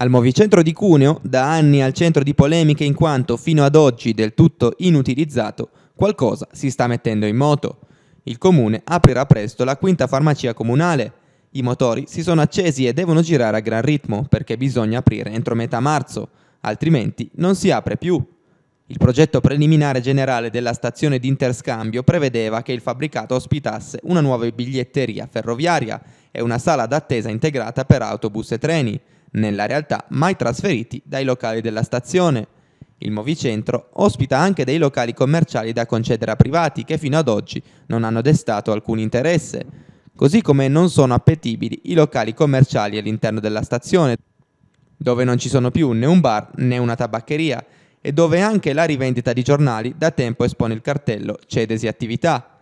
Al Movicentro di Cuneo, da anni al centro di polemiche in quanto fino ad oggi del tutto inutilizzato, qualcosa si sta mettendo in moto. Il comune aprirà presto la quinta farmacia comunale. I motori si sono accesi e devono girare a gran ritmo perché bisogna aprire entro metà marzo, altrimenti non si apre più. Il progetto preliminare generale della stazione di interscambio prevedeva che il fabbricato ospitasse una nuova biglietteria ferroviaria e una sala d'attesa integrata per autobus e treni nella realtà mai trasferiti dai locali della stazione. Il Movicentro ospita anche dei locali commerciali da concedere a privati che fino ad oggi non hanno destato alcun interesse, così come non sono appetibili i locali commerciali all'interno della stazione, dove non ci sono più né un bar né una tabaccheria e dove anche la rivendita di giornali da tempo espone il cartello Cedesi attività.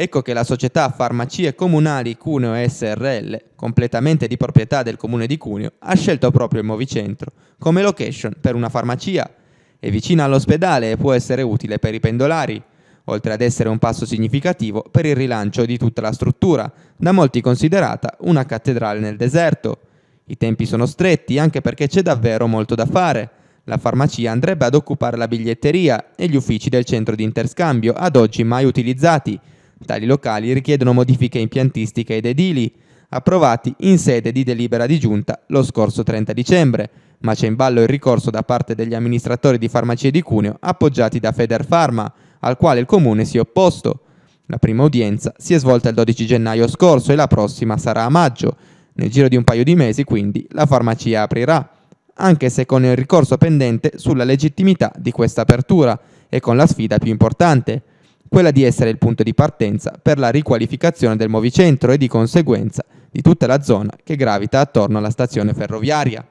Ecco che la società Farmacie Comunali Cuneo SRL, completamente di proprietà del comune di Cuneo, ha scelto proprio il Movicentro come location per una farmacia. È vicina all'ospedale e può essere utile per i pendolari, oltre ad essere un passo significativo per il rilancio di tutta la struttura, da molti considerata una cattedrale nel deserto. I tempi sono stretti anche perché c'è davvero molto da fare. La farmacia andrebbe ad occupare la biglietteria e gli uffici del centro di interscambio ad oggi mai utilizzati, Tali locali richiedono modifiche impiantistiche ed edili, approvati in sede di delibera di giunta lo scorso 30 dicembre, ma c'è in ballo il ricorso da parte degli amministratori di farmacie di Cuneo appoggiati da Federpharma, al quale il comune si è opposto. La prima udienza si è svolta il 12 gennaio scorso e la prossima sarà a maggio. Nel giro di un paio di mesi, quindi, la farmacia aprirà, anche se con il ricorso pendente sulla legittimità di questa apertura e con la sfida più importante, quella di essere il punto di partenza per la riqualificazione del Movicentro e di conseguenza di tutta la zona che gravita attorno alla stazione ferroviaria.